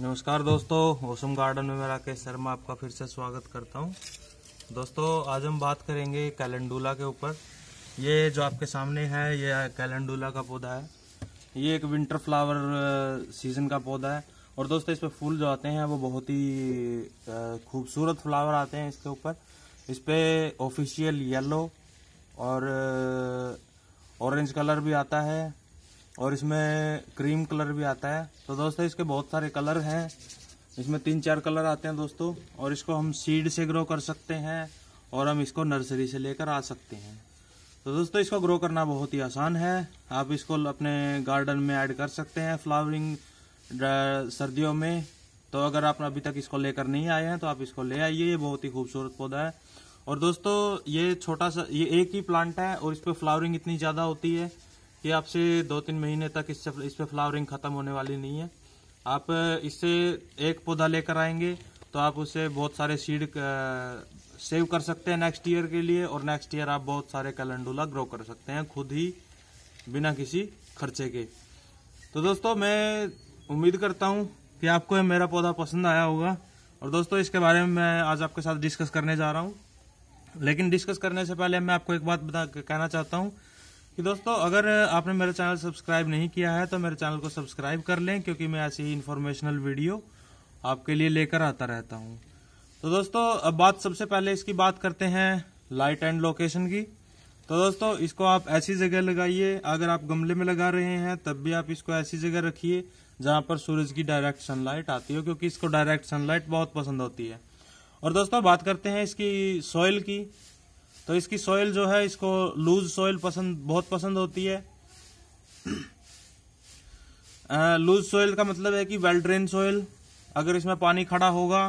नमस्कार दोस्तों awesome garden में मैं राकेश शर्मा आपका फिर से स्वागत करता हूँ दोस्तों आज हम बात करेंगे कैलेंडूला के ऊपर ये जो आपके सामने है ये कैलेंडूला का पौधा है ये एक विंटर फ्लावर सीजन का पौधा है और दोस्तों इस पर फूल जो आते हैं वो बहुत ही खूबसूरत फ्लावर आते हैं इसके ऊपर इस पर ऑफिशियल येलो और ऑरेंज कलर भी आता है और इसमें क्रीम कलर भी आता है तो दोस्तों इसके बहुत सारे कलर हैं इसमें तीन चार कलर आते हैं दोस्तों और इसको हम सीड से ग्रो कर सकते हैं और हम इसको नर्सरी से लेकर आ सकते हैं तो दोस्तों इसको ग्रो करना बहुत ही आसान है आप इसको अपने गार्डन में ऐड कर सकते हैं फ्लावरिंग सर्दियों में तो अगर आप अभी तक इसको लेकर नहीं आए हैं तो आप इसको ले आइए ये बहुत ही खूबसूरत पौधा है और दोस्तों ये छोटा सा ये एक ही प्लांट है और इस पर फ्लावरिंग इतनी ज़्यादा होती है कि आपसे दो तीन महीने तक इससे इस पर फ्लावरिंग ख़त्म होने वाली नहीं है आप इससे एक पौधा लेकर आएंगे तो आप उसे बहुत सारे सीड सेव कर सकते हैं नेक्स्ट ईयर के लिए और नेक्स्ट ईयर आप बहुत सारे कैलेंडूला ग्रो कर सकते हैं खुद ही बिना किसी खर्चे के तो दोस्तों मैं उम्मीद करता हूँ कि आपको मेरा पौधा पसंद आया होगा और दोस्तों इसके बारे में मैं आज आपके साथ डिस्कस करने जा रहा हूँ लेकिन डिस्कस करने से पहले मैं आपको एक बात बता कहना चाहता हूँ कि दोस्तों अगर आपने मेरा चैनल सब्सक्राइब नहीं किया है तो मेरे चैनल को सब्सक्राइब कर लें क्योंकि मैं ऐसी ही इन्फॉर्मेशनल वीडियो आपके लिए लेकर आता रहता हूँ तो दोस्तों अब बात सबसे पहले इसकी बात करते हैं लाइट एंड लोकेशन की तो दोस्तों इसको आप ऐसी जगह लगाइए अगर आप गमले में लगा रहे हैं तब भी आप इसको ऐसी जगह रखिए जहां पर सूरज की डायरेक्ट सनलाइट आती हो क्योंकि इसको डायरेक्ट सनलाइट बहुत पसंद होती है और दोस्तों बात करते हैं इसकी सॉइल की तो इसकी सॉइल जो है इसको लूज सॉइल पसंद बहुत पसंद होती है लूज सॉइल का मतलब है कि वेल ड्रेन सॉइल अगर इसमें पानी खड़ा होगा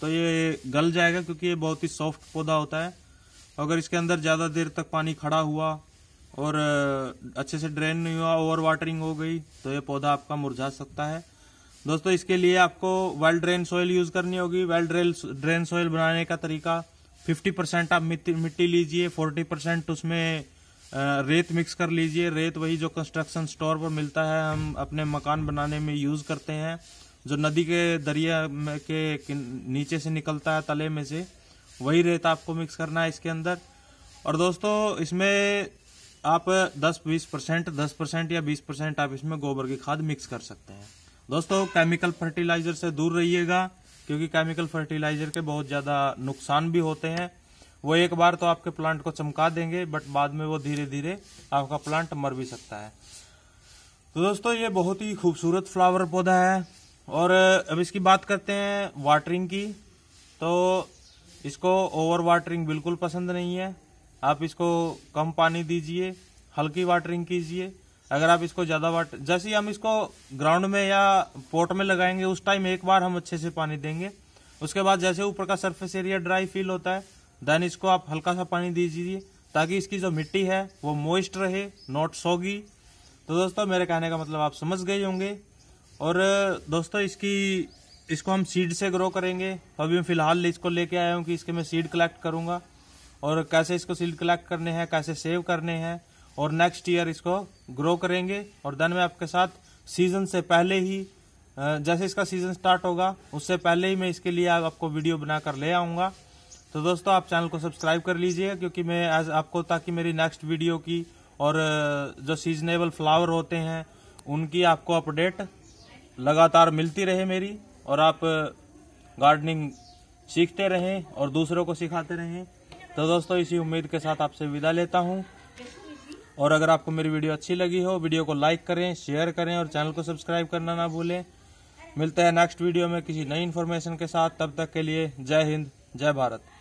तो ये गल जाएगा क्योंकि ये बहुत ही सॉफ्ट पौधा होता है अगर इसके अंदर ज़्यादा देर तक पानी खड़ा हुआ और अच्छे से ड्रेन नहीं हुआ ओवर वाटरिंग हो गई तो ये पौधा आपका मुरझा सकता है दोस्तों इसके लिए आपको वेल ड्रेन सॉइल यूज़ करनी होगी वेल ड्रेन ड्रेन सॉइल बनाने का तरीका फिफ्टी परसेंट आप मिट्टी लीजिए फोर्टी परसेंट उसमें रेत मिक्स कर लीजिए रेत वही जो कंस्ट्रक्शन स्टोर पर मिलता है हम अपने मकान बनाने में यूज करते हैं जो नदी के दरिया में के नीचे से निकलता है तले में से वही रेत आपको मिक्स करना है इसके अंदर और दोस्तों इसमें आप 10-20 परसेंट दस परसेंट या 20 परसेंट आप इसमें गोबर की खाद मिक्स कर सकते हैं दोस्तों केमिकल फर्टिलाइजर से दूर रहिएगा क्योंकि केमिकल फर्टिलाइजर के बहुत ज़्यादा नुकसान भी होते हैं वो एक बार तो आपके प्लांट को चमका देंगे बट बाद में वो धीरे धीरे आपका प्लांट मर भी सकता है तो दोस्तों ये बहुत ही खूबसूरत फ्लावर पौधा है और अब इसकी बात करते हैं वाटरिंग की तो इसको ओवर वाटरिंग बिल्कुल पसंद नहीं है आप इसको कम पानी दीजिए हल्की वाटरिंग कीजिए अगर आप इसको ज्यादा वाट जैसे हम इसको ग्राउंड में या पोर्ट में लगाएंगे उस टाइम एक बार हम अच्छे से पानी देंगे उसके बाद जैसे ऊपर का सरफेस एरिया ड्राई फील होता है देन इसको आप हल्का सा पानी दीजिए ताकि इसकी जो मिट्टी है वो मोइस्ट रहे नॉट सोगी तो दोस्तों मेरे कहने का मतलब आप समझ गए होंगे और दोस्तों इसकी इसको हम सीड से ग्रो करेंगे अभी मैं फिलहाल इसको लेके आया हूँ कि इसके मैं सीड कलेक्ट करूँगा और कैसे इसको सीड कलेक्ट करने हैं कैसे सेव करने हैं और नेक्स्ट ईयर इसको ग्रो करेंगे और देन मैं आपके साथ सीजन से पहले ही जैसे इसका सीजन स्टार्ट होगा उससे पहले ही मैं इसके लिए आपको वीडियो बनाकर ले आऊँगा तो दोस्तों आप चैनल को सब्सक्राइब कर लीजिए क्योंकि मैं आज आपको ताकि मेरी नेक्स्ट वीडियो की और जो सीजनेबल फ्लावर होते हैं उनकी आपको अपडेट लगातार मिलती रहे मेरी और आप गार्डनिंग सीखते रहें और दूसरों को सिखाते रहें तो दोस्तों इसी उम्मीद के साथ आपसे विदा लेता हूँ और अगर आपको मेरी वीडियो अच्छी लगी हो वीडियो को लाइक करें शेयर करें और चैनल को सब्सक्राइब करना ना भूलें मिलते हैं नेक्स्ट वीडियो में किसी नई इन्फॉर्मेशन के साथ तब तक के लिए जय हिंद जय भारत